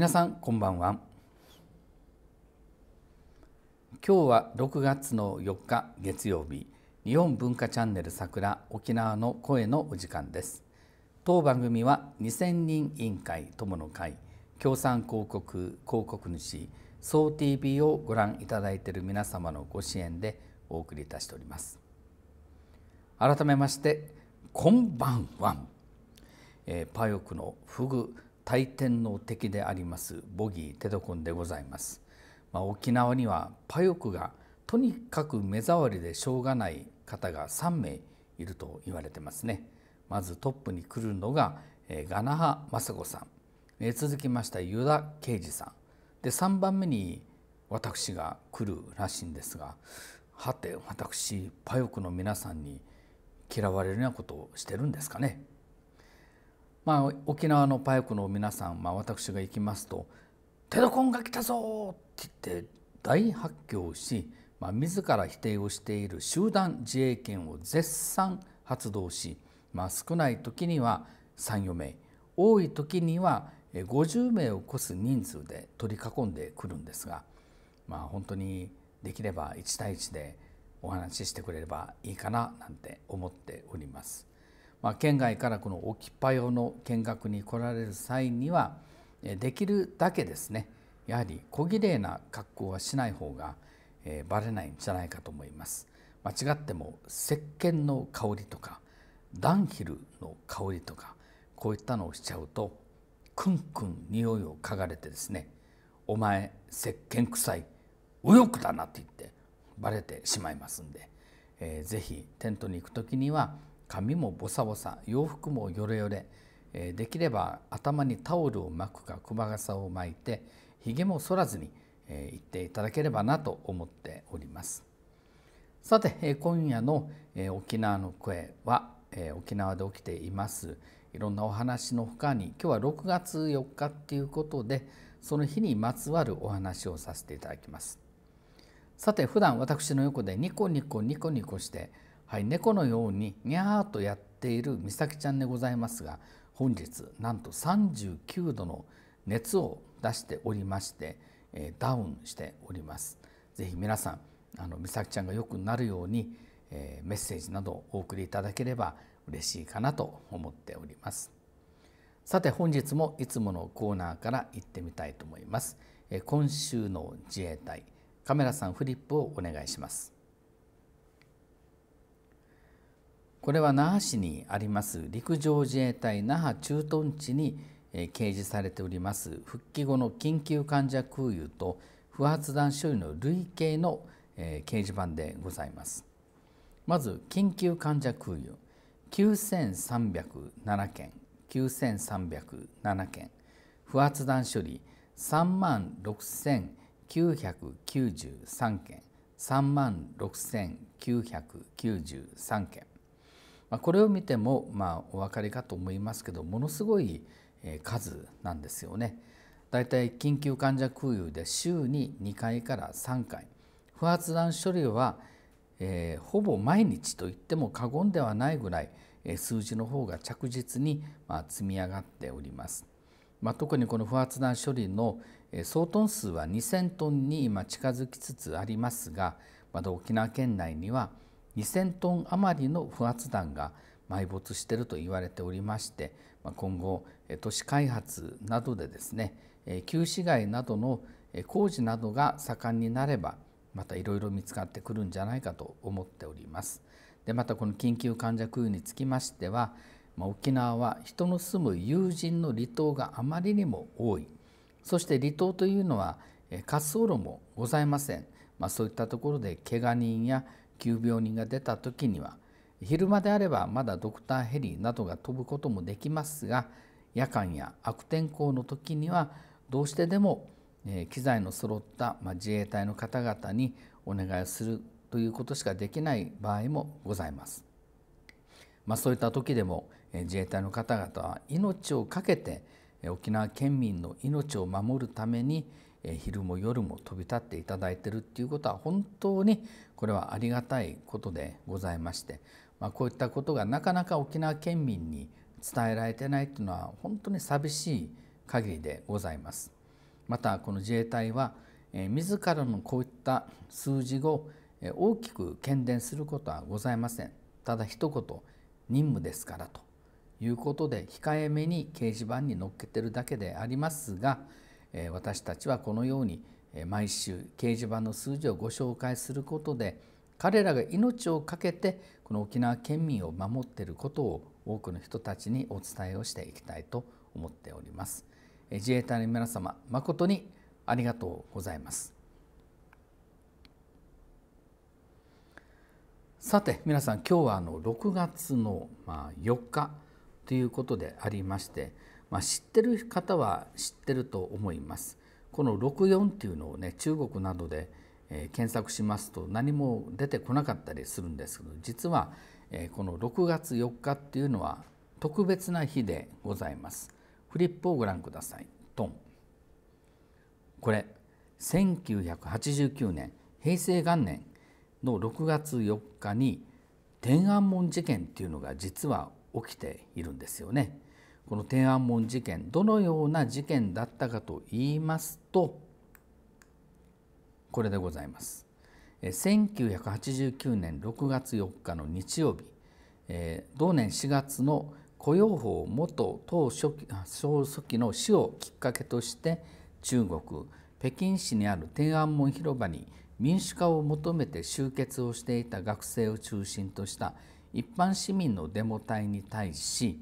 皆さんこんばんは今日は6月の4日月曜日日本文化チャンネル桜沖縄の声のお時間です当番組は2000人委員会友の会協賛広告広告主総 TV をご覧いただいている皆様のご支援でお送りいたしております改めましてこんばんは、えー、パヨクのフグ大天の敵でありますボギー・テドコンでございます、まあ、沖縄にはパヨクがとにかく目障りでしょうがない方が3名いると言われてますねまずトップに来るのが、えー、ガナハ・雅子さん、えー、続きましたユダ・刑事さんで3番目に私が来るらしいんですがはて私パヨクの皆さんに嫌われるようなことをしてるんですかねまあ、沖縄のパイクの皆さん、まあ、私が行きますと「テレコンが来たぞ!」って言って大発狂し、まあ、自ら否定をしている集団自衛権を絶賛発動し、まあ、少ない時には34名多い時には50名を超す人数で取り囲んでくるんですが、まあ、本当にできれば1対1でお話ししてくれればいいかななんて思っております。まあ、県外からこの置きっぱ用の見学に来られる際にはできるだけですねやはり小綺麗な格好はしない方が、えー、バレないんじゃないかと思います。間違っても石鹸の香りとかダンヒルの香りとかこういったのをしちゃうとクンクン匂いを嗅がれてですね「お前石鹸臭い右翼だな」って言ってバレてしまいますんで、えー、ぜひテントに行く時には髪もボサボサ洋服もヨレヨレできれば頭にタオルを巻くか熊傘を巻いてひげも剃らずに行っていただければなと思っております。さて今夜の沖縄の声は沖縄で起きていますいろんなお話のほかに今日は6月4日っていうことでその日にまつわるお話をさせていただきます。さて普段私の横でニコニコニコニコしてはい、猫のようににゃーとやっている美咲ちゃんでございますが本日なんと39度の熱を出しておりまして、えダウンしております。ぜひ皆さんあの美咲ちゃんが良くなるように、えメッセージなどをお送りいただければ嬉しいかなと思っております。さて本日もいつものコーナーから行ってみたいと思います。え今週の自衛隊カメラさんフリップをお願いします。これは那覇市にあります陸上自衛隊那覇駐屯地に掲示されております復帰後の緊急患者空輸と不発弾処理の累計の掲示板でございます。まず緊急患者空輸9307件9307件不発弾処理3万6993件3万6993件まこれを見てもまあお分かりかと思いますけどものすごい数なんですよね。だいたい緊急患者空輸で週に2回から3回不発弾処理は、えー、ほぼ毎日と言っても過言ではないぐらい、数字の方が着実に、ま積み上がっております。まあ、特にこの不発弾処理の総トン数は2,000トンに今近づきつつありますが、まだ沖縄県内には2,000トン余りの不発弾が埋没していると言われておりまして今後都市開発などでですね旧市街などの工事などが盛んになればまたいろいろ見つかってくるんじゃないかと思っております。でまたこの緊急患者空輸につきましては沖縄は人の住む友人の離島があまりにも多いそして離島というのは滑走路もございません、まあ、そういったところでけが人や急病人が出た時には昼間であればまだドクターヘリなどが飛ぶこともできますが夜間や悪天候の時にはどうしてでも機材の揃った自衛隊の方々にお願いするということしかできない場合もございます。まあ、そういった時でも自衛隊の方々は命を懸けて沖縄県民の命を守るために昼も夜も飛び立っていただいてるっていうことは本当にこれはありがたいことでございまして、まあ、こういったことがなかなか沖縄県民に伝えられてないというのは本当に寂しい限りでございます。またこの自衛隊は、え自らのこういった数字を、え大きく喧伝することはございません。ただ一言任務ですからということで控えめに掲示板に載っけてるだけでありますが、私たちはこのように毎週掲示板の数字をご紹介することで彼らが命を懸けてこの沖縄県民を守っていることを多くの人たちにお伝えをしていきたいと思っております自衛隊の皆様誠にありがとうございますさて皆さん今日はあの6月のまあ4日ということでありましてまあ、知ってる方は知ってると思います。この64っていうのをね中国などで、え検索しますと何も出てこなかったりするんですけど実は、えこの6月4日っていうのは特別な日でございます。フリップをご覧ください。トン。これ1989年平成元年の6月4日に天安門事件っていうのが実は起きているんですよね。この天安門事件どのような事件だったかと言いますとこれでございます。1989年6月4日の日曜日、えー、同年4月の雇用法元党書記総書記の死をきっかけとして中国北京市にある天安門広場に民主化を求めて集結をしていた学生を中心とした一般市民のデモ隊に対し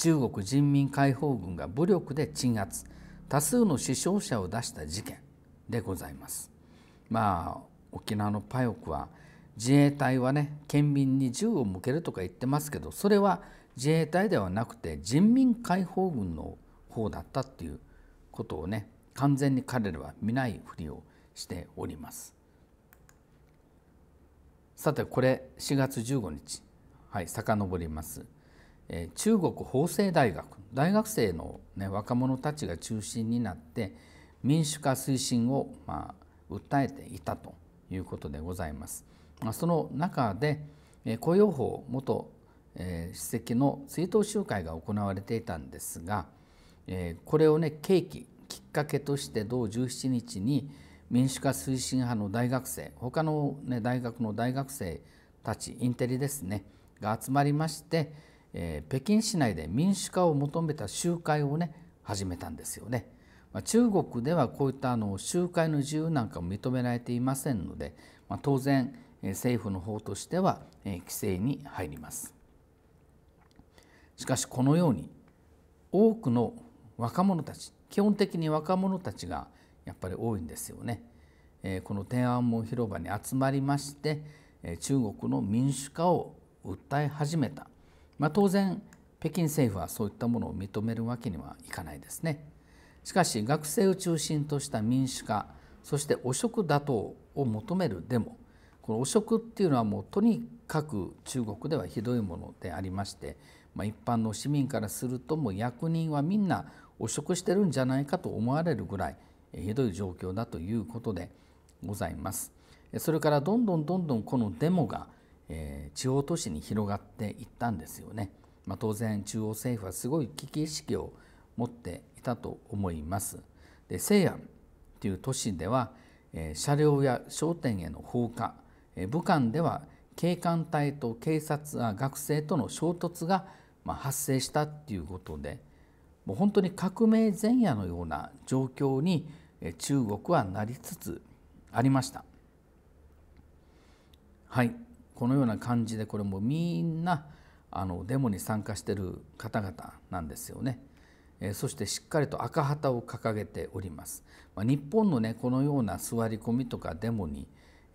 中国人民解放軍が武力で鎮圧多数の死傷者を出した事件でございます。まあ沖縄のパヨクは自衛隊はね県民に銃を向けるとか言ってますけどそれは自衛隊ではなくて人民解放軍の方だったっていうことをね完全に彼らは見ないふりをしております。さてこれ4月15日はい遡ります。中国法政大学大学生の、ね、若者たちが中心になって民主化推進を、まあ、訴えていたということでございます。まその中で雇用法元主席の追悼集会が行われていたんですがこれをね契機きっかけとして同17日に民主化推進派の大学生他の、ね、大学の大学生たちインテリですねが集まりましてえー、北京市内で民主化を求めた集会をね始めたんですよね。まあ、中国ではこういったあの集会の自由なんかも認められていませんので、まあ、当然、え政府の方としては、え規制に入ります。しかしこのように多くの若者たち基本的に若者たちがやっぱり多いんですよね。えこの天安門広場に集まりまして、え中国の民主化を訴え始めたまあ、当然北京政府はそういったものを認めるわけにはいかないですね。しかし学生を中心とした民主化そして汚職打倒を求めるデモこの汚職っていうのはもうとにかく中国ではひどいものでありまして、まあ、一般の市民からするともう役人はみんな汚職してるんじゃないかと思われるぐらいひどい状況だということでございます。それからどんどんどんどんこのデモがえー、地方都市に広がっていったんですよね。まあ、当然中央政府はすごい危機意識を持っていたと思います。で西安という都市では、えー、車両や商店への放火、えー、武漢では警官隊と警察や学生との衝突が、まあ、発生したっていうことでもう本当に革命前夜のような状況に中国はなりつつありました。はいこのような感じでこれもみんなあのデモに参加してる方々なんですよね。えそしてしっかりと赤旗を掲げております。まあ、日本のねこのような座り込みとかデモに、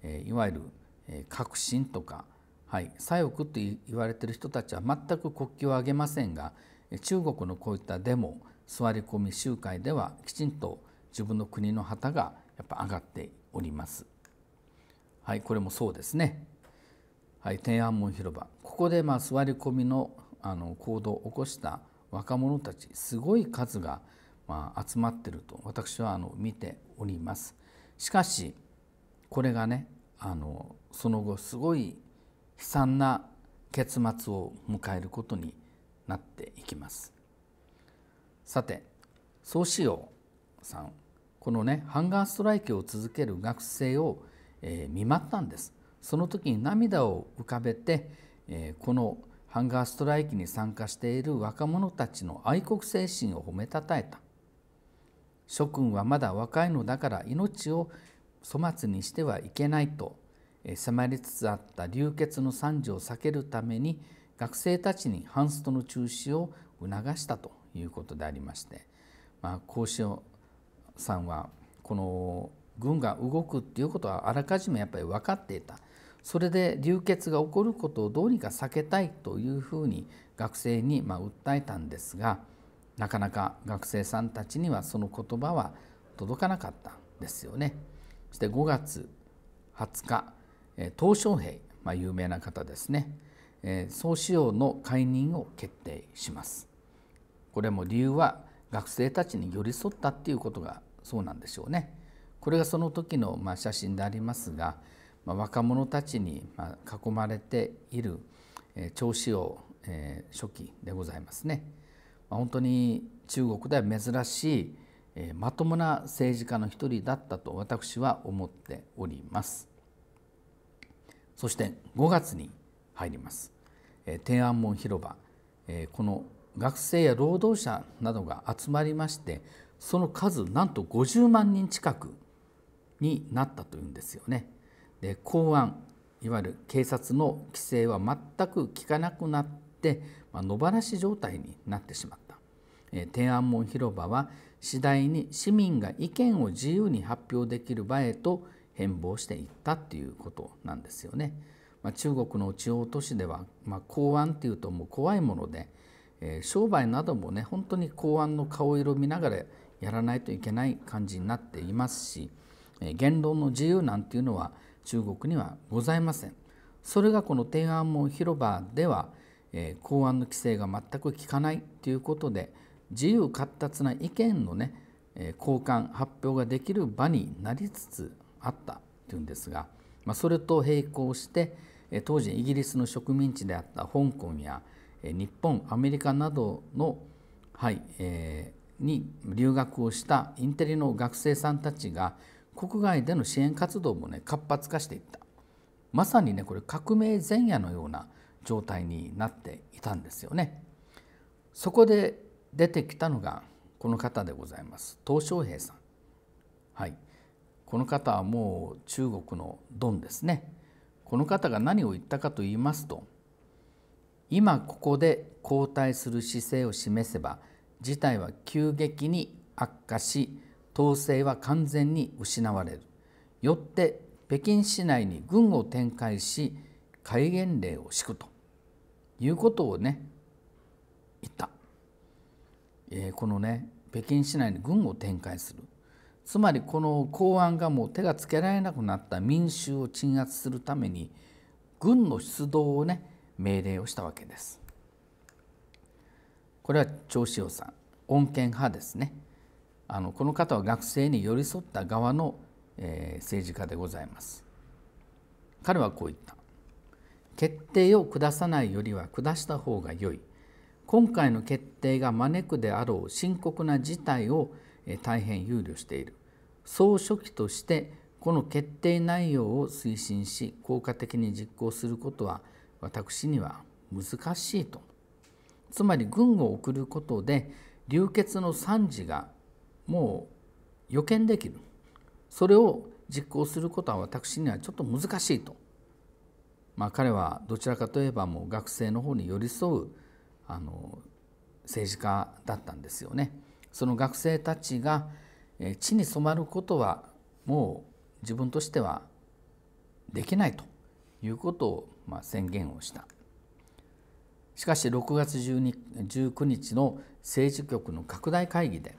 えいわゆる、え革新とか、はい、左翼って言われてる人たちは全く国旗を上げませんが中国のこういったデモ座り込み集会ではきちんと自分の国の旗がやっぱ上がっております。はい、これもそうですね。はい、天安門広場ここでまあ座り込みのあの行動を起こした若者たちすごい数がまあ集まってると私はあの見ております。しかしこれがねあのその後すごい悲惨な結末を迎えることになっていきます。さて総志陽さんこのねハンガーストライキを続ける学生を、えー、見舞ったんです。その時に涙を浮かべて、えこのハンガーストライキに参加している若者たちの愛国精神を褒めたたえた諸君はまだ若いのだから命を粗末にしてはいけないと迫りつつあった流血の惨事を避けるために学生たちにハンストの中止を促したということでありまして、まあ、孔子さんはこの軍が動くっていうことはあらかじめやっぱり分かっていたそれで流血が起こることをどうにか避けたいというふうに学生にまあ訴えたんですがなかなか学生さんたちにはその言葉は届かなかったんですよね。そして5月20日鄧小平、まあ、有名な方ですね総司令の解任を決定します。これも理由は学生たちに寄り添ったっていうことがそうなんでしょうね。これがその時のまあ写真でありますがまあ、若者たちにまあ囲まれている、えー、長子王、え初期でございますね。まあ、本当に中国では珍しい、えまともな政治家の一人だったと私は思っております。そして5月に入ります。え天安門広場、えこの学生や労働者などが集まりましてその数なんと50万人近くになったというんですよね。で公安いわゆる警察の規制は全く効かなくなって、まあ、野放し状態になってしまった、え天安門広場は次第に市民が意見を自由に発表できる場へと変貌していったっていうことなんですよね。まあ、中国の地方都市では、まあ、公安っていうともう怖いもので、え商売などもね本当に公安の顔色見ながらやらないといけない感じになっていますし、え言論の自由なんていうのは中国にはございません。それがこの天安門広場では、えー、公安の規制が全く効かないということで自由闊達な意見のね、えー、交換発表ができる場になりつつあったというんですが、まあ、それと並行して、えー、当時イギリスの植民地であった香港や、えー、日本アメリカなどの、はいえー、に留学をしたインテリの学生さんたちが国外での支援活動もね活発化していったまさにねこれ革命前夜のような状態になっていたんですよね。そこで出てきたのがこの方でございます鄧小平さん。はい、この方はもう中国のドンですね。この方が何を言ったかと言いますと今ここで交代する姿勢を示せば事態は急激に悪化し統制は完全に失われるよって北京市内に軍を展開し戒厳令を敷くということをね言った、えー、このね北京市内に軍を展開するつまりこの公安がもう手がつけられなくなった民衆を鎮圧するために軍の出動をね命令をしたわけです。これは趙紫陽さん穏健派ですね。あのこの方は学生に寄り添った側の、えー、政治家でございます彼はこう言った決定を下さないよりは下した方が良い今回の決定が招くであろう深刻な事態を大変憂慮している総書記としてこの決定内容を推進し効果的に実行することは私には難しいとつまり軍を送ることで流血の惨事がもう予見できるそれを実行することは私にはちょっと難しいと、まあ、彼はどちらかといえばもう学生の方に寄り添うあの政治家だったんですよね。その学生たちが地に染まることはもう自分としてはできないということをま宣言をしたしかし6月19日の政治局の拡大会議で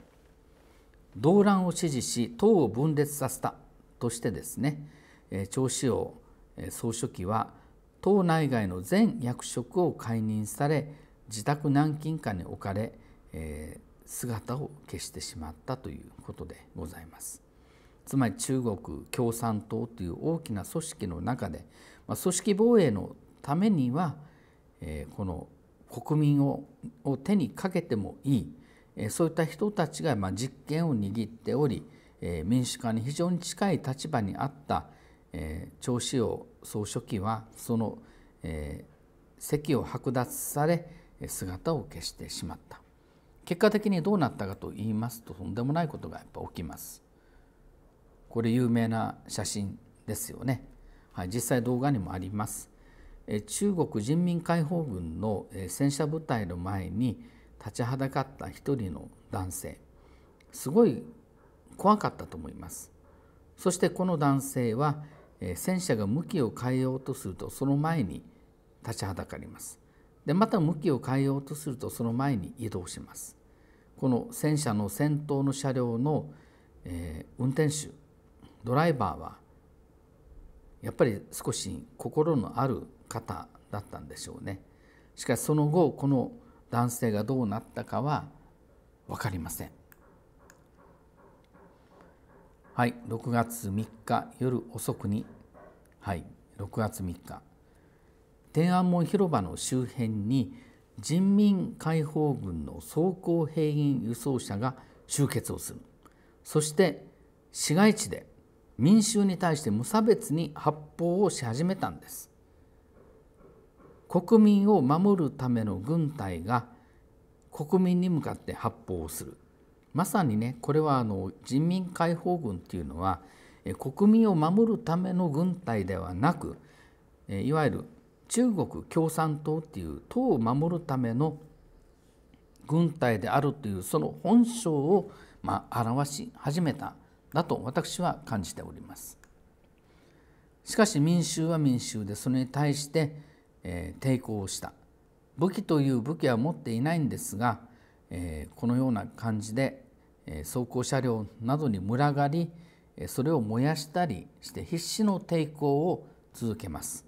動乱を支持し党を分裂させたとしてですね趙紫陽総書記は党内外の全役職を解任され自宅軟禁下に置かれ、え姿を消してしまったということでございます。つまり中国共産党という大きな組織の中で、ま組織防衛のためには、えこの国民を手にかけてもいいそういった人たちが実権を握っており民主化に非常に近い立場にあった趙紫陽総書記はその席を剥奪され姿を消してしまった結果的にどうなったかと言いますととんでもないことがやっぱ起きますこれ有名な写真ですよね、はい、実際動画にもあります中国人民解放軍の戦車部隊の前に立ちはだかった一人の男性すごい怖かったと思いますそしてこの男性は戦車が向きを変えようとするとその前に立ちはだかりますでまた向きを変えようとするとその前に移動しますこの戦車の先頭の車両の、運転手ドライバーはやっぱり少し心のある方だったんでしょうねしかしその後この男性がどうなったかは分かりませんはい6月3日夜遅くにはい6月3日天安門広場の周辺に人民解放軍の装甲兵員輸送車が集結をするそして市街地で民衆に対して無差別に発砲をし始めたんです国民を守るための軍隊が国民に向かって発砲をするまさにねこれはあの人民解放軍っていうのは国民を守るための軍隊ではなくいわゆる中国共産党っていう党を守るための軍隊であるというその本性をまあ表し始めただと私は感じております。しかし民衆は民衆でそれに対してえ抵抗した武器という武器は持っていないんですが、えこのような感じで、え装甲車両などに群がりそれを燃やしたりして必死の抵抗を続けます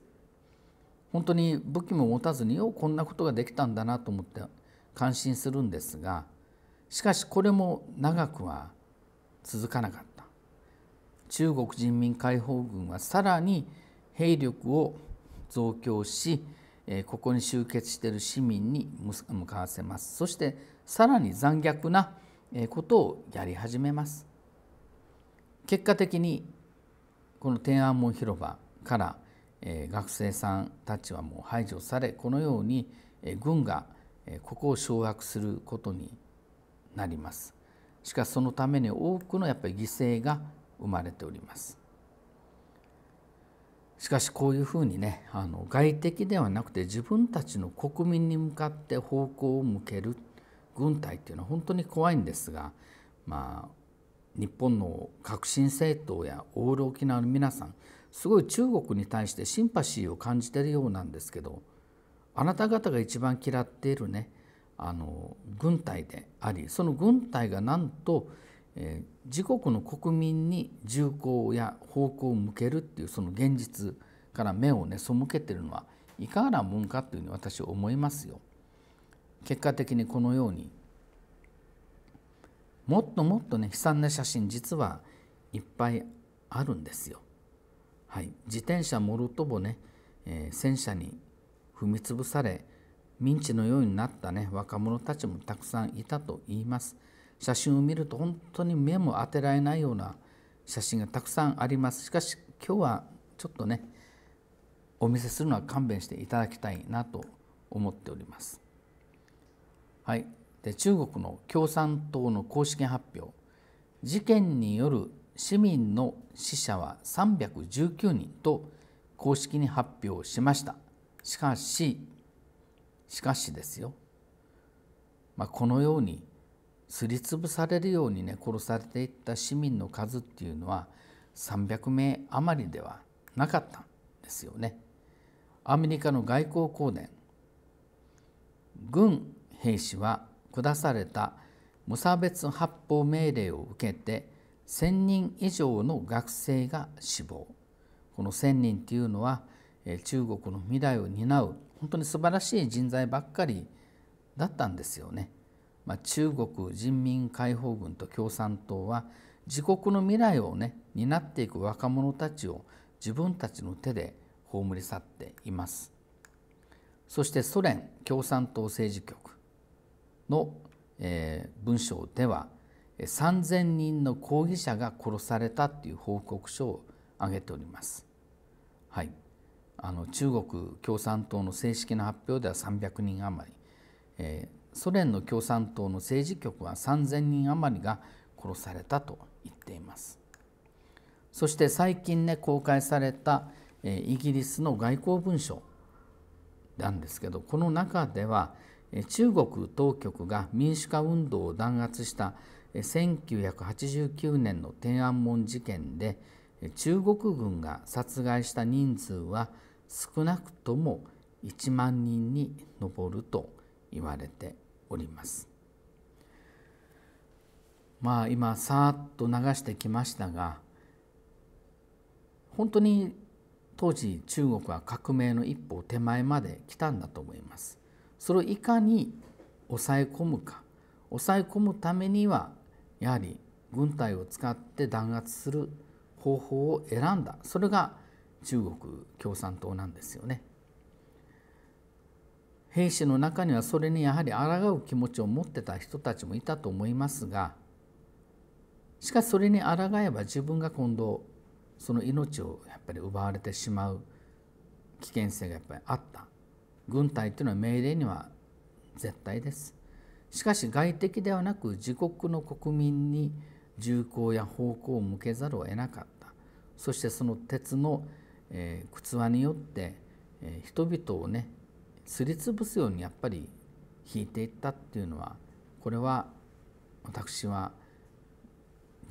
本当に武器も持たずによこんなことができたんだなと思って感心するんですがしかしこれも長くは続かなかった中国人民解放軍はさらに兵力を増強しここに集結している市民に向かわせますそしてさらに残虐なことをやり始めます結果的にこの天安門広場から学生さんたちはもう排除されこのように軍がここを掌握することになりますしかしそのために多くのやっぱり犠牲が生まれておりますしかしこういうふうにねあの外敵ではなくて自分たちの国民に向かって方向を向ける軍隊っていうのは本当に怖いんですがまあ日本の革新政党やオール沖縄の皆さんすごい中国に対してシンパシーを感じてるようなんですけどあなた方が一番嫌っているねあの軍隊でありその軍隊がなんとえ自国の国民に銃口や方向を向けるっていうその現実から目をね背けてるのはいかがなもんかというふうに私は思いますよ。結果的にこのようにもっともっとね悲惨な写真実はいっぱいあるんですよ。はい、自転車もろともね、えー、戦車に踏み潰されミンチのようになったね若者たちもたくさんいたと言います。写真を見ると本当に目も当てられないような写真がたくさんありますしかし今日はちょっとねお見せするのは勘弁していただきたいなと思っております。はい、で中国の共産党の公式発表事件による市民の死者は319人と公式に発表しましたしかししかしですよ、まあ、このようにすりつぶされるようにね殺されていった市民の数っていうのは300名余りではなかったんですよね。アメリカの外交公伝軍兵士は下された無差別発砲命令を受けて1,000人以上の学生が死亡この1,000人っていうのは中国の未来を担う本当に素晴らしい人材ばっかりだったんですよね。まあ、中国人民解放軍と共産党は自国の未来をね担っていく若者たちを自分たちの手で葬り去っていますそしてソ連共産党政治局の、えー、文章では3,000人の抗議者が殺されたという報告書を挙げております。はい、あの中国共産党の正式な発表では300人余り、えソ連の共産党の政治局は3,000人余りが殺されたと言っていますそして最近ね公開されたイギリスの外交文書なんですけどこの中では中国当局が民主化運動を弾圧した1989年の天安門事件で中国軍が殺害した人数は少なくとも1万人に上ると言われております。まあ今さーっと流してきましたが本当に当時中国は革命の一歩手前まで来たんだと思います。それをいかに抑え込むか抑え込むためにはやはり軍隊を使って弾圧する方法を選んだそれが中国共産党なんですよね。兵士の中にはそれにやはり抗う気持ちを持ってた人たちもいたと思いますがしかしそれに抗えば自分が今度その命をやっぱり奪われてしまう危険性がやっぱりあった軍隊というのは命令には絶対ですしかし外敵ではなく自国の国民に銃口や方向を向けざるを得なかったそしてその鉄の、えー、靴輪によって、えー、人々をねすりつぶすようにやっぱり引いていったっていうのはこれは私は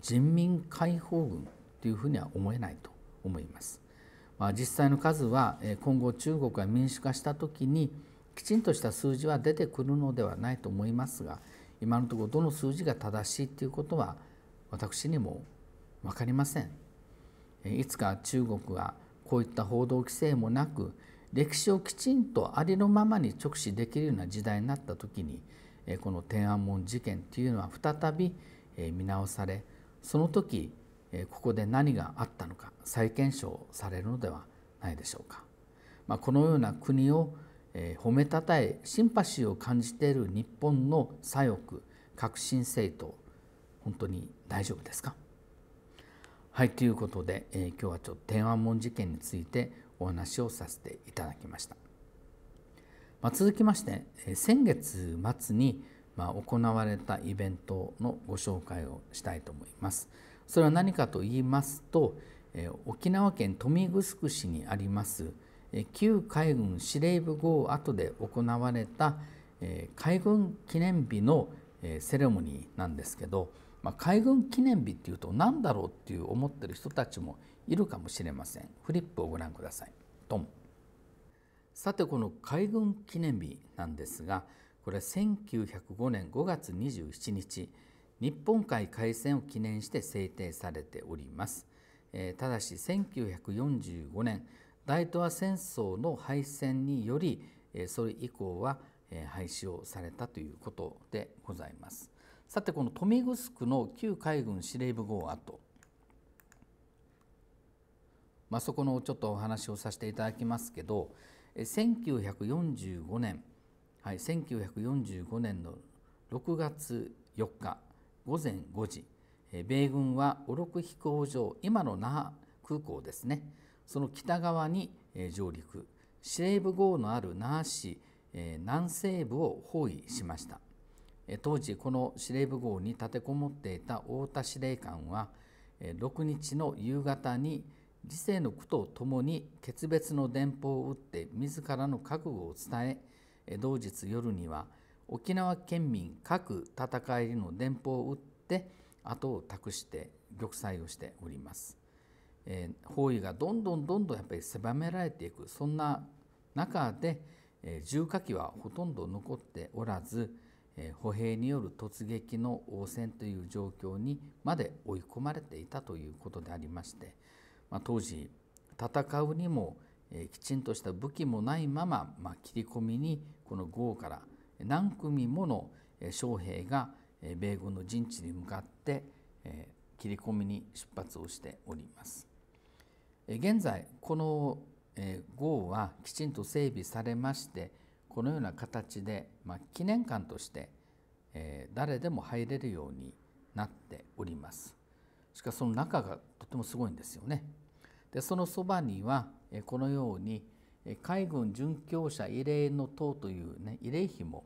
人民解放軍というふうには思えないと思います。まあ、実際の数は今後中国が民主化した時にきちんとした数字は出てくるのではないと思いますが今のところどの数字が正しいということは私にも分かりません。いつか中国はこういった報道規制もなく歴史をきちんとありのままに直視できるような時代になった時にこの天安門事件というのは再び見直されその時ここで何があったのか再検証されるのではないでしょうか。まあ、このような国を褒めたたえシンパシーを感じている日本の左翼革新政党本当に大丈夫ですかはいということで、えー、今日はちょっと天安門事件についてお話をさせていただきました、まあ、続きまして先月末にま行われたイベントのご紹介をしたいと思いますそれは何かと言いますと沖縄県豊見城市にあります旧海軍司令部号跡で行われた海軍記念日のセレモニーなんですけど、ま海軍記念日っていうと何だろうっていう思ってる人たちもいるかもしれませんフリップをご覧くださいドンさてこの海軍記念日なんですがこれは1905年5月27日日本海海戦を記念して制定されております、えー、ただし1945年大東亜戦争の敗戦により、えそれ以降は、え廃止をされたということでございますさてこの豊見城の旧海軍司令部号跡まあ、そこのちょっとお話をさせていただきますけど1945年、はい、1945年の6月4日午前5時米軍はオロク飛行場今の那覇空港ですねその北側に上陸司令部号のある那覇市南西部を包囲しました当時この司令部号に立てこもっていた太田司令官は6日の夕方に理性の苦とともに決別の電報を打って自らの覚悟を伝え同日夜には沖縄県民各戦いの電報を打って後を託して玉砕をしております、えー、包囲がどんどんどんどんやっぱり狭められていくそんな中で、えー、重火器はほとんど残っておらず、えー、歩兵による突撃の応戦という状況にまで追い込まれていたということでありましてまあ、当時戦うにも、えきちんとした武器もないまま、まあ、切り込みにこの豪から何組もの将兵が米軍の陣地に向かって、え切り込みに出発をしております。現在この号はきちんと整備されましてこのような形で、まあ、記念館として、え誰でも入れるようになっております。しかしその中がとてもすごいんですよね。でそのそばにはこのように海軍殉教者慰霊の塔という、ね、慰霊碑も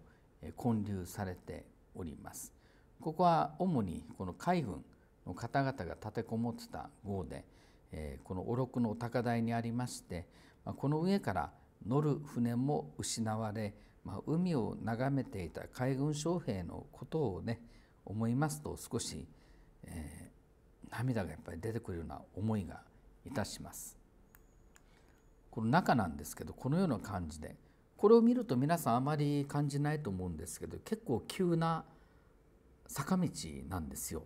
建立されております。ここは主にこの海軍の方々が立てこもってた号で、えこのおろくの高台にありまして、まこの上から乗る船も失われ、ま海を眺めていた海軍将兵のことをね思いますと少し、えー、涙がやっぱり出てくるような思いがいたします。この中なんですけどこのような感じでこれを見ると皆さんあまり感じないと思うんですけど結構急な坂道なんですよ。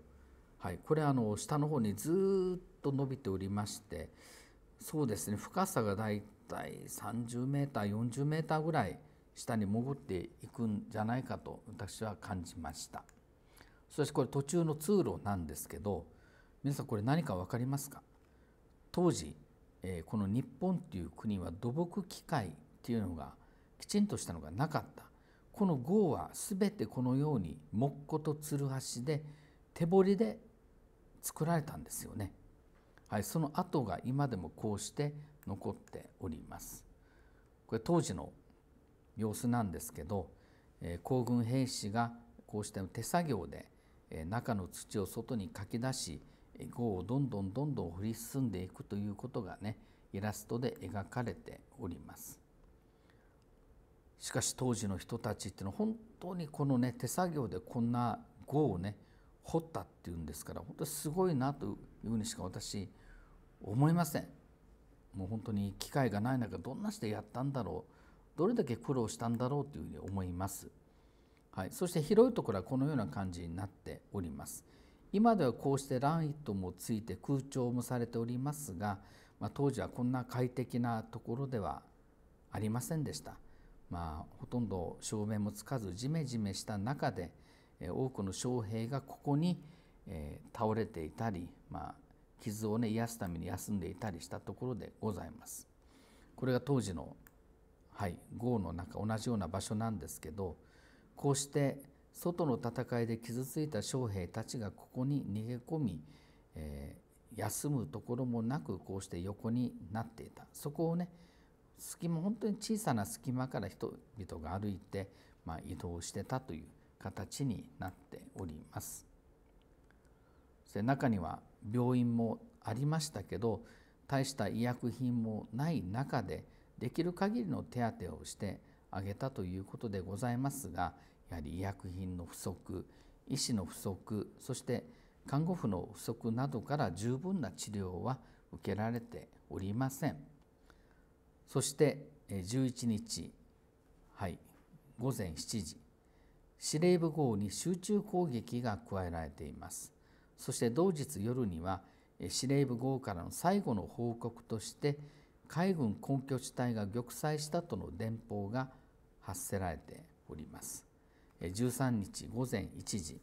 はい、これあの下の方にずっと伸びておりましてそうですね深さがだいたい 30m、40m ぐらい下に潜っていくんじゃないかと私は感じました。そしてこれ途中の通路なんですけど皆さんこれ何か分かりますか当時、えこの日本という国は土木機械というのがきちんとしたのがなかったこの号は全てこのように木庫とつるはしで手彫りで作られたんですよね。はい、その跡が今でもこうして残っております。これ当時の様子なんですけど、えー、軍兵士がこうして手作業で、え中の土を外にかき出しエをどんどんどんどん掘り進んでいくということがねイラストで描かれております。しかし当時の人たちっていうのは本当にこのね手作業でこんな碁をね掘ったっていうんですから本当にすごいなというふうにしか私思いません。もう本当に機会がない中どんなしてやったんだろうどれだけ苦労したんだろうというふうに思います。はい、そして広いところはこのような感じになっております。今ではこうしてランイトもついて空調もされておりますが、まあ、当時はこんな快適なところではありませんでした。まあ、ほとんど照明もつかずジメジメした中で多くの将兵がここに、え倒れていたり、まあ、傷をね癒すために休んでいたりしたところでございます。これが当時の、はい、豪の中同じような場所なんですけどこうして外の戦いで傷ついた将兵たちがここに逃げ込み、えー、休むところもなくこうして横になっていたそこをね隙間本当に小さな隙間から人々が歩いて、まあ、移動してたという形になっております。そ中には病院もありましたけど大した医薬品もない中でできる限りの手当てをしてあげたということでございますがやはり医薬品の不足医師の不足そして看護婦の不足などから十分な治療は受けられておりませんそして11日、はい、午前7時司令部号に集中攻撃が加えられていますそして同日夜には司令部号からの最後の報告として海軍根拠地帯が玉砕したとの電報が発せられております13日午前1時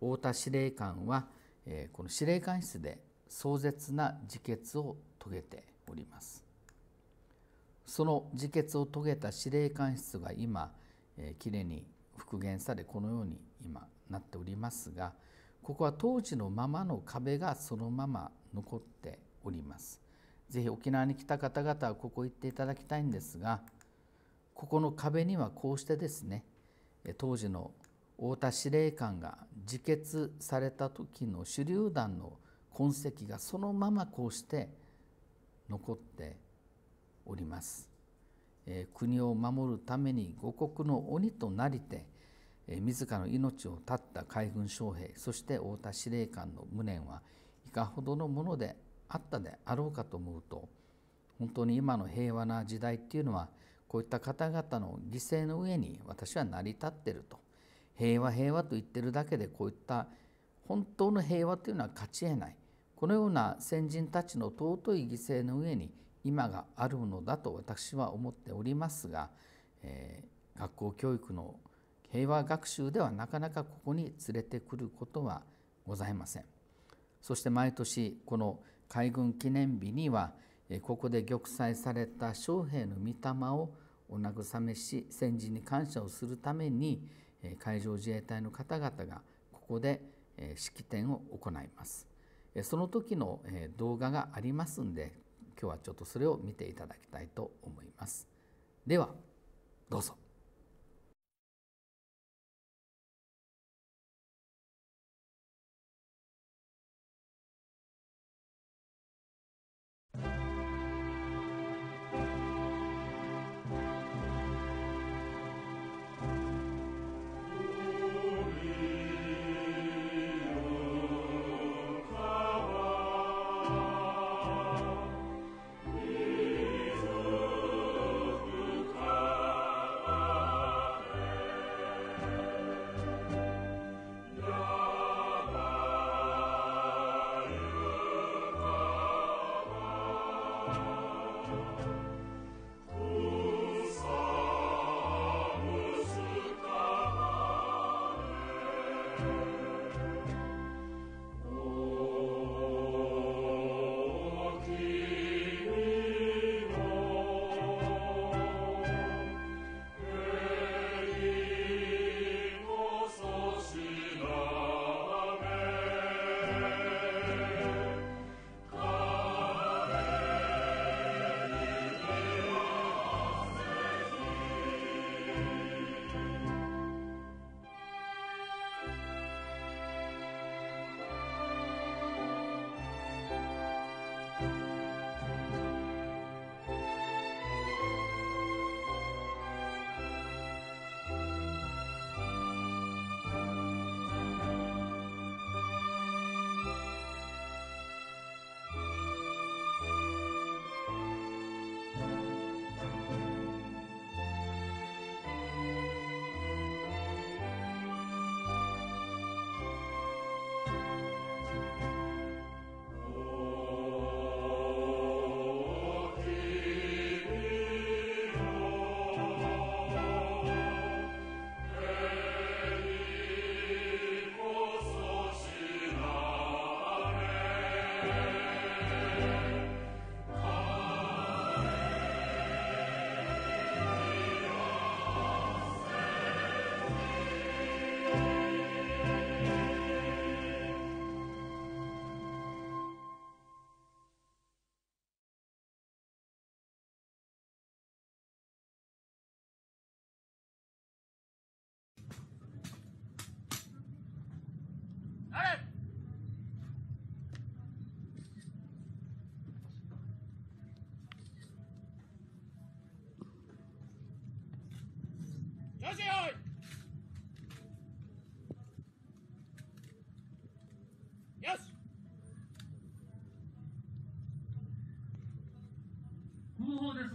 太田司令官はこの司令官室で壮絶な自決を遂げておりますその自決を遂げた司令官室が今きれいに復元されこのように今なっておりますがここは当時のままの壁がそのまま残っておりますぜひ沖縄に来た方々はここ行っていただきたいんですがここの壁にはこうしてですね当時の太田司令官が自決された時の手榴弾の痕跡がそのままこうして残っております。国を守るために五国の鬼となりて自らの命を絶った海軍将兵そして太田司令官の無念はいかほどのものであったであろうかと思うと本当に今の平和な時代っていうのはこういった方々の犠牲の上に私は成り立ってると平和平和と言ってるだけでこういった本当の平和というのは勝ち得ないこのような先人たちの尊い犠牲の上に今があるのだと私は思っておりますが、えー、学校教育の平和学習ではなかなかここに連れてくることはございません。そして毎年この海軍記念日にはここで玉砕された将兵の御霊をお慰めし先人に感謝をするために海上自衛隊の方々がここで式典を行いますその時の動画がありますんで今日はちょっとそれを見ていただきたいと思いますではどうぞ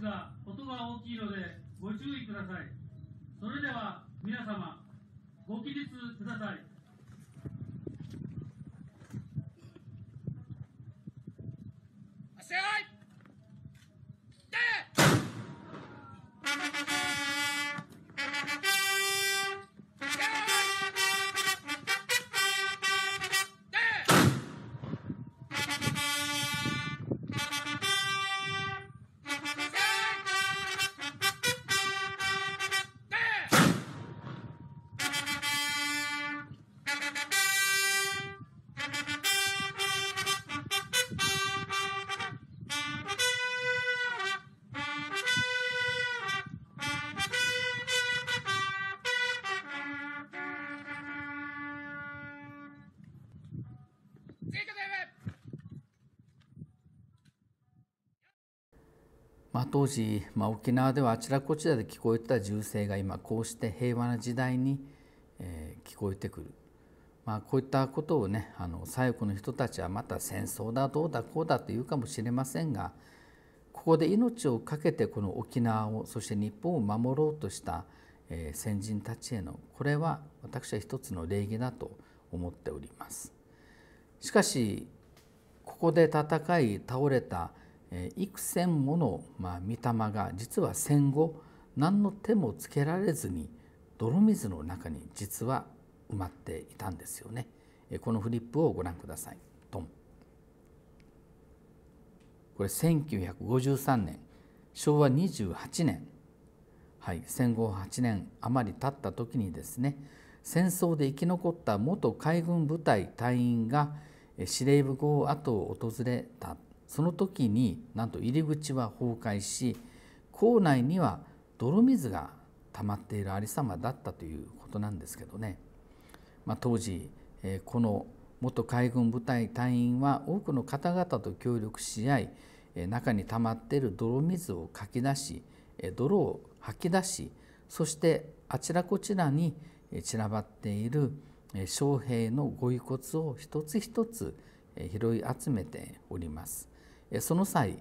ですが音が大きいのでご注意くださいそれでは皆様ご起立ください当時、まあ、沖縄ではあちらこちらで聞こえてた銃声が今こうして平和な時代に、えー、聞こえてくる、まあ、こういったことをねあの左翼の人たちはまた戦争だどうだこうだと言うかもしれませんがここで命を懸けてこの沖縄をそして日本を守ろうとした、えー、先人たちへのこれは私は一つの礼儀だと思っております。しかしここで戦い倒れた幾千もの、御霊が実は戦後何の手もつけられずに泥水の中に実は埋まっていたんですよね。このフリップをご覧ください。ドンこれ1953年昭和28年、はい、戦後8年余り経った時にですね戦争で生き残った元海軍部隊隊員が司令部号跡を訪れたその時になんと入り口は崩壊し校内には泥水が溜まっている有様だったということなんですけどね、まあ、当時この元海軍部隊隊員は多くの方々と協力し合い中に溜まっている泥水をかき出し泥を吐き出しそしてあちらこちらに散らばっている将兵のご遺骨を一つ一つ拾い集めております。その際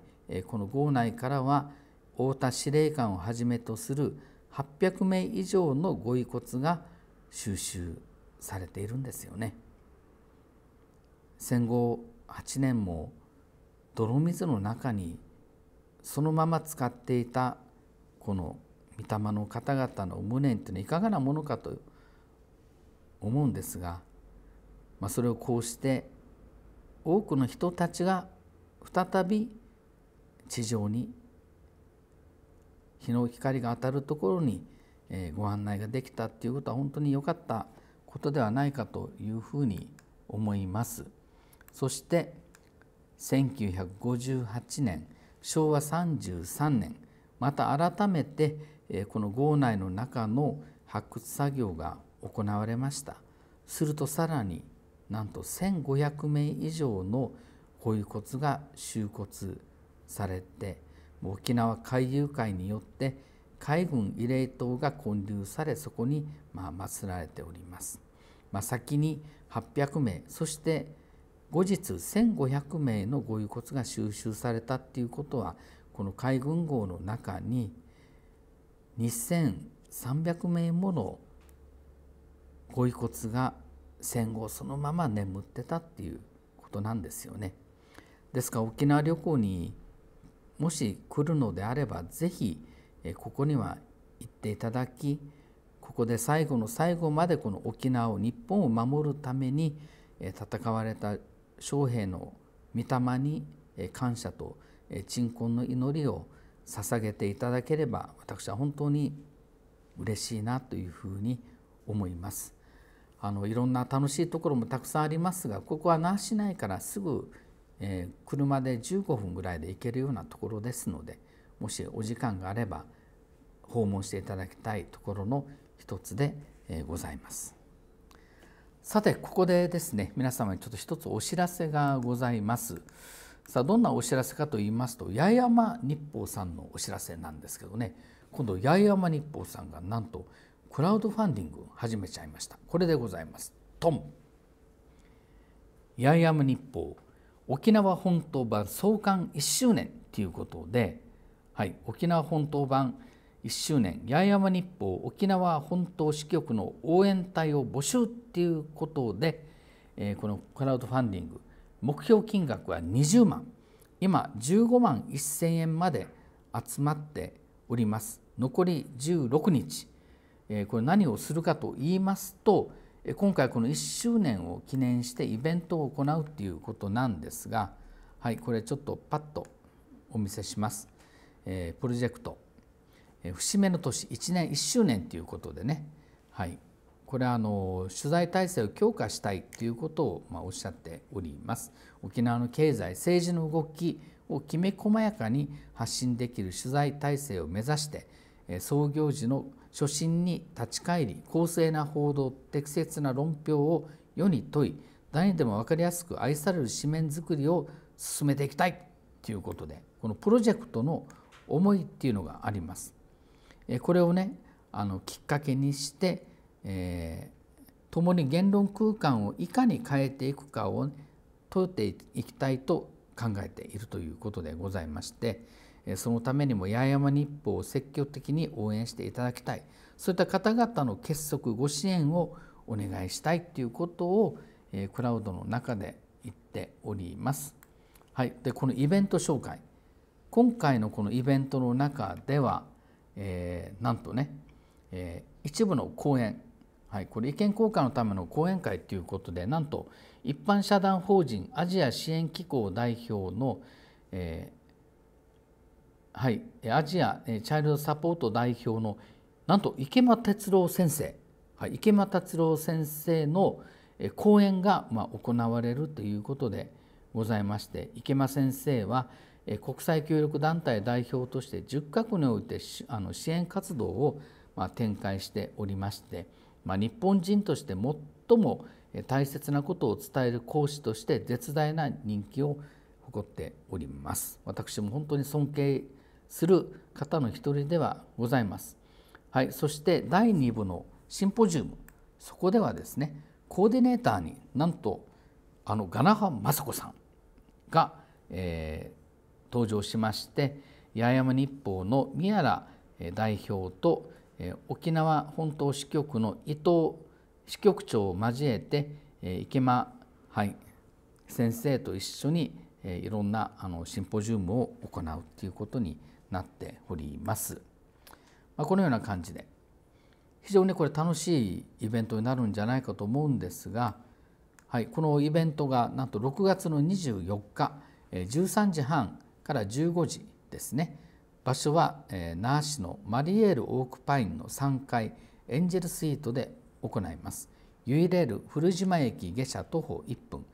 この郷内からは太田司令官をはじめとする800名以上のご遺骨が収集されているんですよね。戦後8年も泥水の中にそのまま使っていたこの御霊の方々の無念というのはいかがなものかと思うんですが、まあ、それをこうして多くの人たちが再び地上に日の光が当たるところにご案内ができたっていうことは本当に良かったことではないかというふうに思います。そして1958年昭和33年また改めてこの郷内の中の発掘作業が行われましたするとさらになんと1,500名以上のこういう骨が収骨されて沖縄海遊会によって海軍慰霊塔が建立されそこにま祀られております。まあ、先に800名そして後日1,500名のご遺骨が収集されたっていうことはこの海軍号の中に2,300名ものご遺骨が戦後そのまま眠ってたっていうことなんですよね。ですから沖縄旅行にもし来るのであればぜひここには行っていただきここで最後の最後までこの沖縄を日本を守るために戦われた将兵の御霊に感謝と鎮魂の祈りを捧げていただければ私は本当に嬉しいなというふうに思います。あのいろんな楽しいところもたくさんありますがここは那覇市内からすぐえー、車で15分ぐらいで行けるようなところですのでもしお時間があれば訪問していただきたいところの一つでえございます。さてここでですね皆様にちょっと一つお知らせがございます。さあどんなお知らせかと言いますと八重山日報さんのお知らせなんですけどね今度八重山日報さんがなんとクラウドファンディング始めちゃいましたこれでございますトン八重山日報沖縄本島版創刊1周年ということで、はい、沖縄本島版1周年八重山日報沖縄本島支局の応援隊を募集っていうことで、えー、このクラウドファンディング目標金額は20万今15万1000円まで集まっております残り16日、えー、これ何をするかと言いますと今回この1周年を記念してイベントを行うっていうことなんですがはいこれちょっとパッとお見せします。えー、プロジェクト、えー、節目の年1年1周年ということでね、はい、これはあの取材体制を強化したいということをまあおっしゃっております沖縄の経済政治の動きをきめ細やかに発信できる取材体制を目指して創業時の初心に立ち返り公正な報道適切な論評を世に問い誰にでも分かりやすく愛される紙面づくりを進めていきたいということでこのプロジェクトの思いっていうのがあります。これをねあのきっかけにして、えー、共に言論空間をいかに変えていくかを問っていきたいと考えているということでございまして。そのためにも八重山日報を積極的に応援していただきたいそういった方々の結束ご支援をお願いしたいということをクラウドの中で言っております。はい、でこのイベント紹介今回のこのイベントの中では、えー、なんとね、えー、一部の講演、はい、これ意見交換のための講演会ということでなんと一般社団法人アジア支援機構代表の、えー、はい、アジアチャイルドサポート代表のなんと池間哲郎先生、はい、池間達郎先生の講演がま行われるということでございまして池間先生は国際協力団体代表として10カ国においてあの支援活動をま展開しておりまして、まあ、日本人として最も大切なことを伝える講師として絶大な人気を誇っております。私も本当に尊敬する方の一人ではございます。はい、そして第2部のシンポジウムそこではですねコーディネーターになんとあのガナハマサコさんが、えー、登場しまして八重山日報の宮原代表と、えー、沖縄本島支局の伊藤支局長を交えて、えー、池間、はい、先生と一緒に、えー、いろんなあのシンポジウムを行うということになっております。まあ、このような感じで非常にこれ楽しいイベントになるんじゃないかと思うんですが、はい、このイベントがなんと6月の24日13時半から15時ですね場所は那覇市のマリエールオークパインの3階エンジェルスイートで行います。ユイレール古島駅下車徒歩1分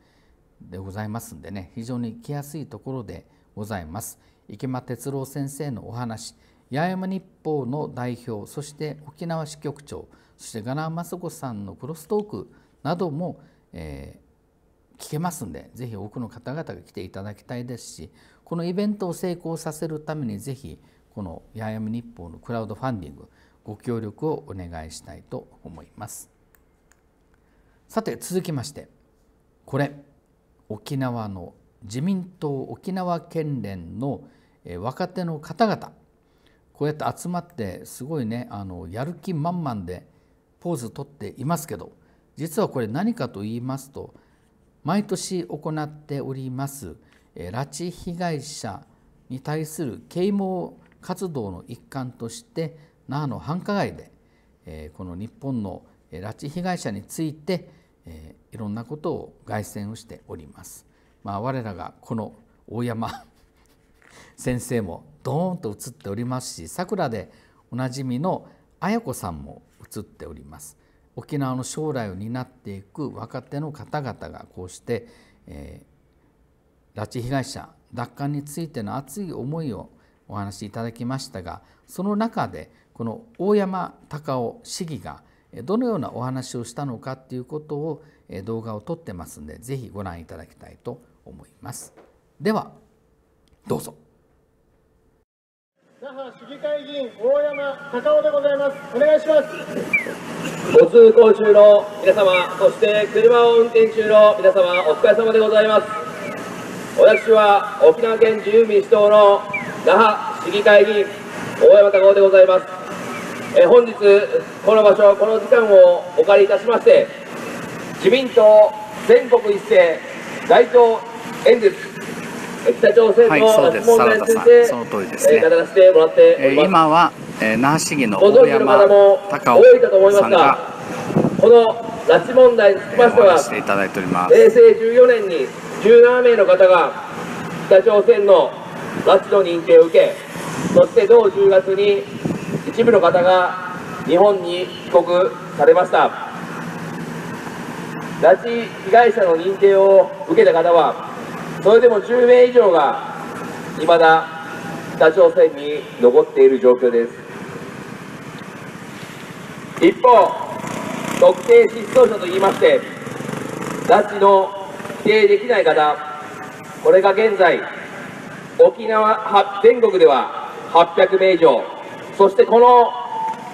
でございますんでね非常に来やすいところでございます。池間哲郎先生のお話八重山日報の代表そして沖縄支局長そしてガナ雅子さんのクロストークなども、えー、聞けますんでぜひ多くの方々が来ていただきたいですしこのイベントを成功させるためにぜひこの八重山日報のクラウドファンディングご協力をお願いしたいと思いますさて続きましてこれ沖縄の自民党沖縄県連の若手の方々こうやって集まってすごいねあのやる気満々でポーズとっていますけど実はこれ何かと言いますと毎年行っております拉致被害者に対する啓蒙活動の一環として那覇の繁華街でこの日本の拉致被害者についていろんなことを凱旋をしております。まあ、我らがこの大山先生もドーンと映っておりますしさくらでおなじみの綾子さんも写っております沖縄の将来を担っていく若手の方々がこうして、えー、拉致被害者奪還についての熱い思いをお話しいただきましたがその中でこの大山隆夫市議がどのようなお話をしたのかっていうことを動画を撮ってますんで是非ご覧いただきたいと思います。ではどうぞ。那覇市議会議員大山隆夫でございますお願いしますご通行中の皆様そして車を運転中の皆様お疲れ様でございます私は沖縄県自由民主党の那覇市議会議員大山隆夫でございますえ本日この場所この時間をお借りいたしまして自民党全国一斉街頭演説北朝鮮の問題について、語らせてもらっております。今は那覇市議の大山隆夫さんがこの拉致問題につきましてはしていただいております平成14年に17名の方が北朝鮮の拉致の認定を受けそして同10月に一部の方が日本に帰国されました拉致被害者の認定を受けた方はそれでも10名以上が未だ北朝鮮に残っている状況です一方特定失踪者といいまして拉致の否定できない方これが現在沖縄全国では800名以上そしてこの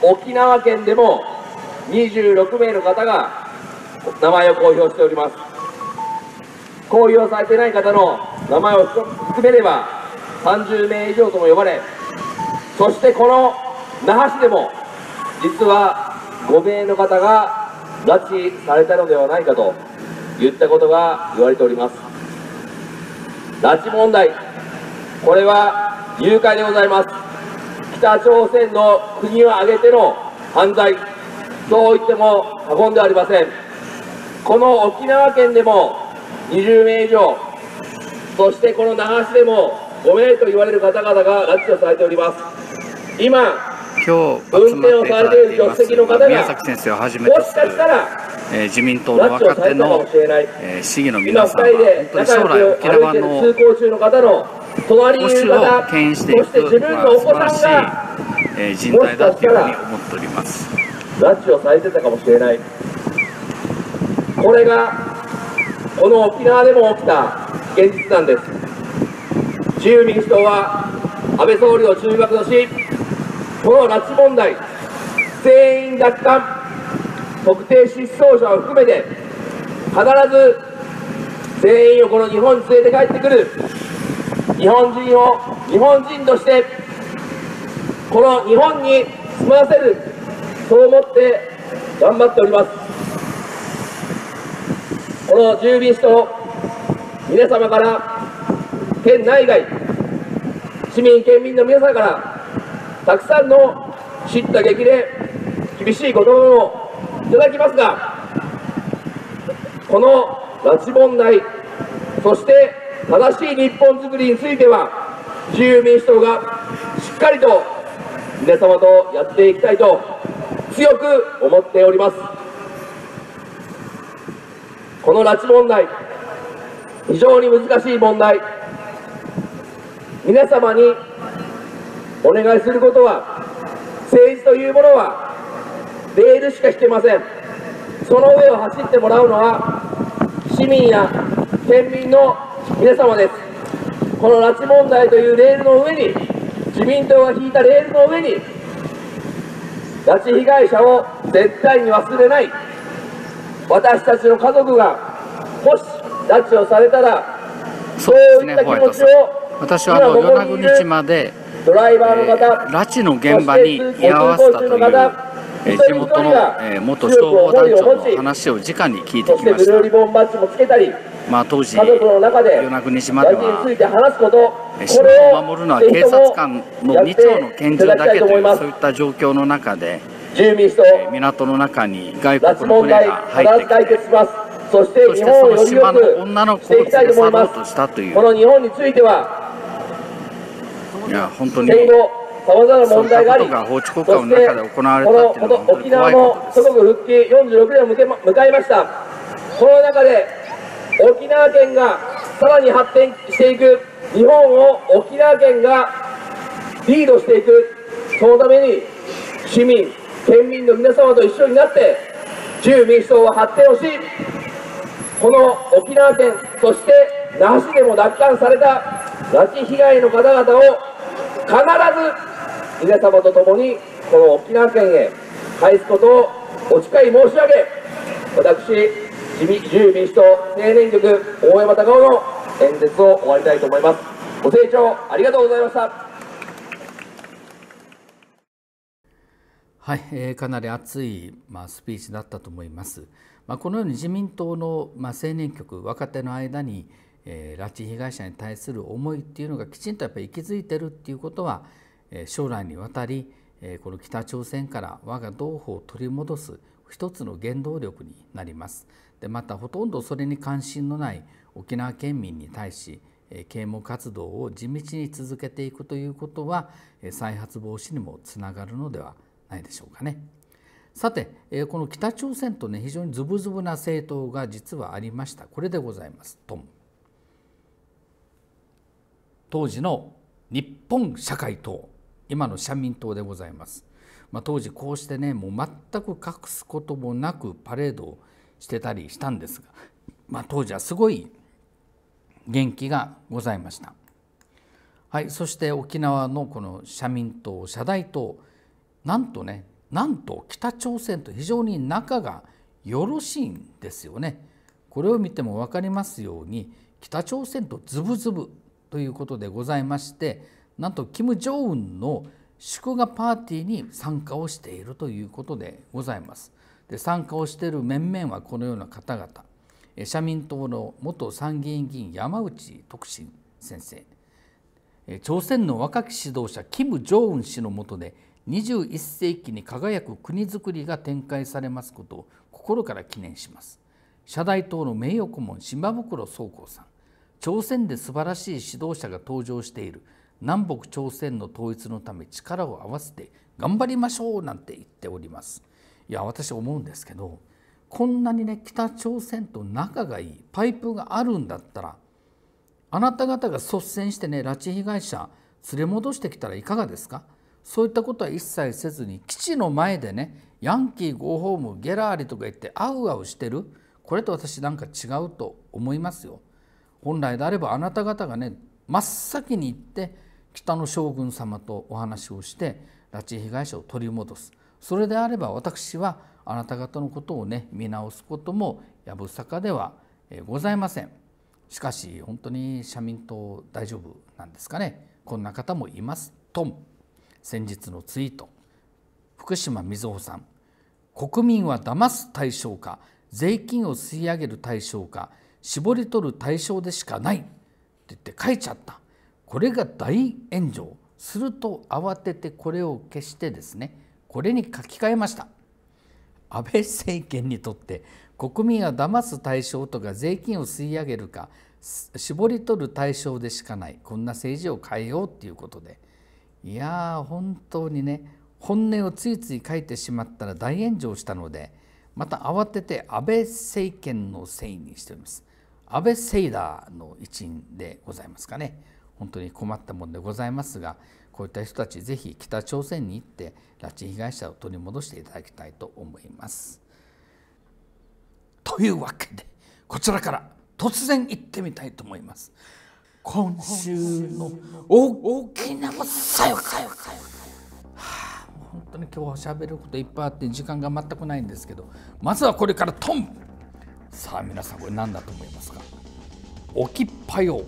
沖縄県でも26名の方が名前を公表しております交流をされてない方の名前を含めれば30名以上とも呼ばれそしてこの那覇市でも実は5名の方が拉致されたのではないかと言ったことが言われております拉致問題これは誘拐でございます北朝鮮の国を挙げての犯罪そう言っても過言ではありませんこの沖縄県でも20名以上そしてこの那覇市でも5名と言われる方々が拉致をされております今今日をされている助手席の方が宮崎先生をはじめとする、自民党の若手の、え市議の皆さんは本当に将来沖縄の都市を牽引していく、まあ、素晴らしい、え人材だというふうに思っております拉致をされてたかもしれないこれがこの沖縄でも起きた現実なんです自由民主党は安倍総理を中学としこの拉致問題全員奪還特定失踪者を含めて必ず全員をこの日本に連れて帰ってくる日本人を日本人としてこの日本に住まわせるそう思って頑張っておりますこの由民党、皆様から、県内外、市民、県民の皆様から、たくさんの知った激励、厳しい言葉をいただきますが、この拉致問題、そして正しい日本づくりについては、自由民主党がしっかりと皆様とやっていきたいと強く思っております。この拉致問題、非常に難しい問題、皆様にお願いすることは、政治というものは、レールしか引けません。その上を走ってもらうのは、市民や県民の皆様です。この拉致問題というレールの上に、自民党が引いたレールの上に、拉致被害者を絶対に忘れない。私たちの家族がもし拉致をされたらそういった気持ちを私はあの与那国島でえー、拉致の現場に居合わせたという、え地元の、え元消防団長の話を直に聞いてきましたまあ当時与那国島では島を守るのは警察官の2丁の拳銃だけというそういった状況の中で民港の中に外国の船が入ってきてそしてその島の女の子を連れ去ろうとしたというこの日本についてはいや本当にさまざまな問題があり、法治国家の中で行われたっていの沖縄の祖国復帰46年を迎えました、この中で沖縄県がさらに発展していく、日本を沖縄県がリードしていく、そのために市民、県民の皆様と一緒になって自由民主党は発展をしこの沖縄県そして那覇市でも奪還された拉致被害の方々を必ず皆様と共にこの沖縄県へ返すことをお誓い申し上げ私自由民主党青年局大山隆夫の演説を終わりたいと思いますご清聴ありがとうございましたはい、えー、かなり熱い、まあ、スピーチだったと思います。まあ、このように自民党の、まあ、青年局若手の間に、えー、拉致被害者に対する思いっていうのがきちんとやっぱり息づいてるっていうことは、えー、将来にわたり、えー、この北朝鮮から我が同胞を取り戻す一つの原動力になります。でまたほとんどそれに関心のない沖縄県民に対し啓蒙活動を地道に続けていくということは再発防止にもつながるのではないでしょうかね。さて、えこの北朝鮮とね非常にズブズブな政党が実はありましたこれでございますト当時の日本社会党今の社民党でございます、まあ、当時こうしてねもう全く隠すこともなくパレードをしてたりしたんですが、まあ、当時はすごい元気がございました。はい、そして沖縄のこの社民党社大党なんとねなんと北朝鮮と非常に仲がよろしいんですよね。これを見ても分かりますように北朝鮮とズブズブということでございましてなんと金正恩の祝賀パーティーに参加をしているということでございます。で参加をしている面々はこのような方々社民党の元参議院議員山内徳信先生朝鮮の若き指導者金正恩氏のもとで21世紀に輝く国づくりが展開されますことを心から記念します社大党の名誉顧問島袋宗光さん朝鮮で素晴らしい指導者が登場している南北朝鮮の統一のため力を合わせて頑張りましょうなんて言っておりますいや私思うんですけどこんなにね北朝鮮と仲がいいパイプがあるんだったらあなた方が率先してね拉致被害者連れ戻してきたらいかがですかそういったことは一切せずに基地の前でねヤンキーゴーホームゲラーリとか言ってアウアウしてるこれと私なんか違うと思いますよ。本来であればあなた方がね真っ先に行って北の将軍様とお話をして拉致被害者を取り戻すそれであれば私はあなた方のことをね見直すこともやぶさかではございません。しかし本当に社民党大丈夫なんですかねこんな方もいますとん先日のツイート福島みずほさん国民は騙す対象か税金を吸い上げる対象か絞り取る対象でしかないって言って書いちゃったこれが大炎上すると慌ててこれを消してですねこれに書き換えました安倍政権にとって国民は騙す対象とか税金を吸い上げるか絞り取る対象でしかないこんな政治を変えようっていうことで。いや本当にね本音をついつい書いてしまったら大炎上したのでまた慌てて安倍政権のせいにしております安倍セイダーの一員でございますかね本当に困ったもんでございますがこういった人たちぜひ北朝鮮に行って拉致被害者を取り戻していただきたいと思います。というわけでこちらから突然行ってみたいと思います。今週の大きなもさよかよかよはあ本当に今日喋ることいっぱいあって時間が全くないんですけどまずはこれからトンさあ皆さんこれ何だと思いますか置きっぱよ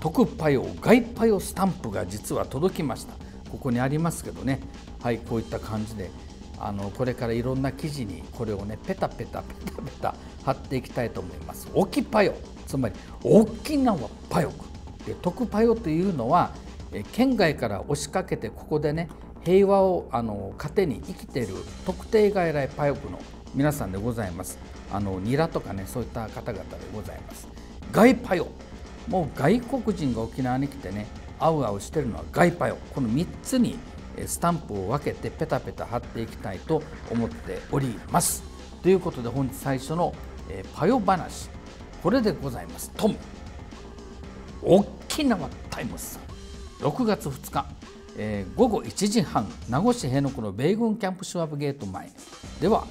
特ぱよ外ぱよスタンプが実は届きましたここにありますけどねはいこういった感じであのこれからいろんな生地にこれをねペタペタペタペタ貼っていきたいと思います置きぱよつまり沖縄パヨ特パヨというのは県外から押しかけてここでね平和をあの糧に生きている特定外来パヨクの皆さんでございますあのニラとかねそういった方々でございます外パヨもう外国人が沖縄に来てねあうあうしてるのは外パヨこの3つにスタンプを分けてペタペタ貼っていきたいと思っておりますということで本日最初の、えパヨ話これでございますトム沖縄タイムス6月2日、えー、午後1時半名護市辺野古の米軍キャンプシュワブゲート前では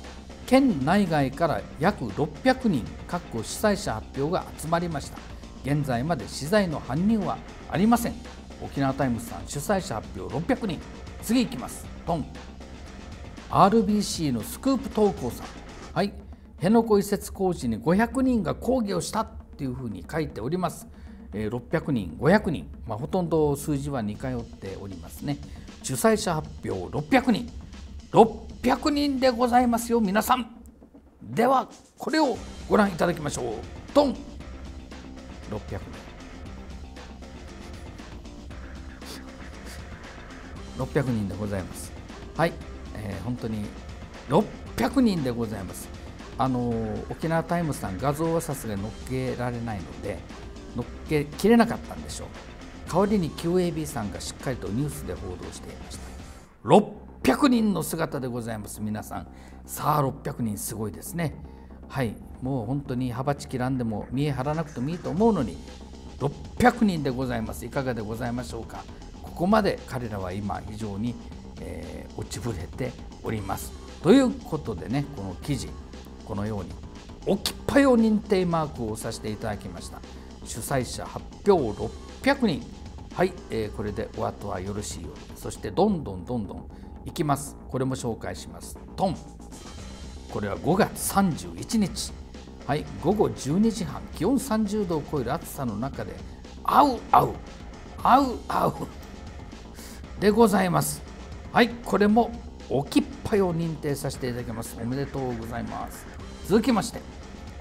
県内外から約600人各主催者発表が集まりました現在まで資材の搬入はありません沖縄タイムズさん主催者発表600人次いきますトン RBC のスクープ投稿さんはい辺野古移設工事に500人が抗議をしたっていうふうに書いております600人、500人、まあ、ほとんど数字は似通っておりますね。主催者発表600人、600人でございますよ、皆さん。では、これをご覧いただきましょう。ドン !600 人。600人でございます。はい、えー、本当に600人でございます。あの沖縄タイムさん画像はさすがに載っけられないので、けきれなかったんでしょう代わりに QAB さんがしっかりとニュースで報道していました600人の姿でございます皆さんさあ600人すごいですねはいもう本当に羽ばちきらんでも見え張らなくてもいいと思うのに600人でございますいかがでございましょうかここまで彼らは今非常に、えー、落ちぶれておりますということでねこの記事このように置きっぱよ認定マークをさせていただきました主催者発表600人はい、えー、これでお後はよろしいようそしてどんどんどんどんいきますこれも紹介しますトンこれは5月31日はい午後12時半気温30度を超える暑さの中であうあうあうあうでございますはいこれも置きっぱいを認定させていただきますおめでとうございます続きまして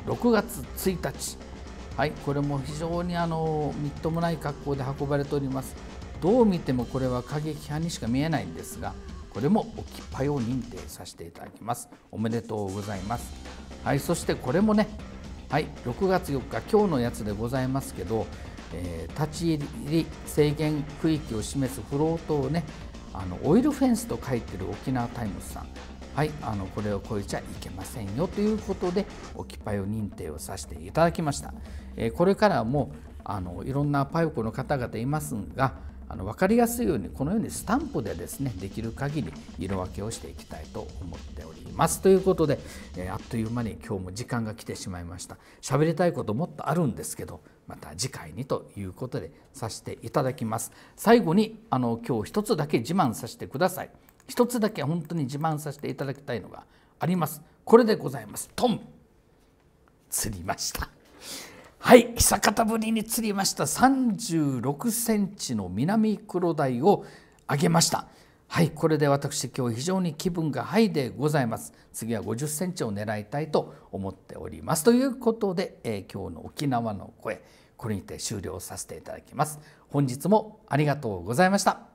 6月1日はいこれも非常にあのみっともない格好で運ばれておりますどう見てもこれは過激派にしか見えないんですがこれも置きっぱを認定させていただきますおめでとうございますはいそしてこれもねはい6月4日今日のやつでございますけど、えー、立ち入り制限区域を示すフロートをねあのオイルフェンスと書いてる沖縄タイムズさんはい、あのこれを超えちゃいけませんよということで置きパイを認定をさせていただきました。えこれからもあのいろんなパイプコの方々いますがあの分かりやすいようにこのようにスタンプでですねできる限り色分けをしていきたいと思っておりますということで、えー、あっという間に今日も時間が来てしまいました喋りたいこともっとあるんですけどまた次回にということでさせていただきます最後にあの今日一つだけ自慢させてください一つだけ本当に自慢させていただきたいのがありますこれでございますトン釣りましたはい久方ぶりに釣りました36センチの南黒鯛をあげましたはいこれで私今日非常に気分がハイでございます次は50センチを狙いたいと思っておりますということで、えー、今日の沖縄の声これにて終了させていただきます本日もありがとうございました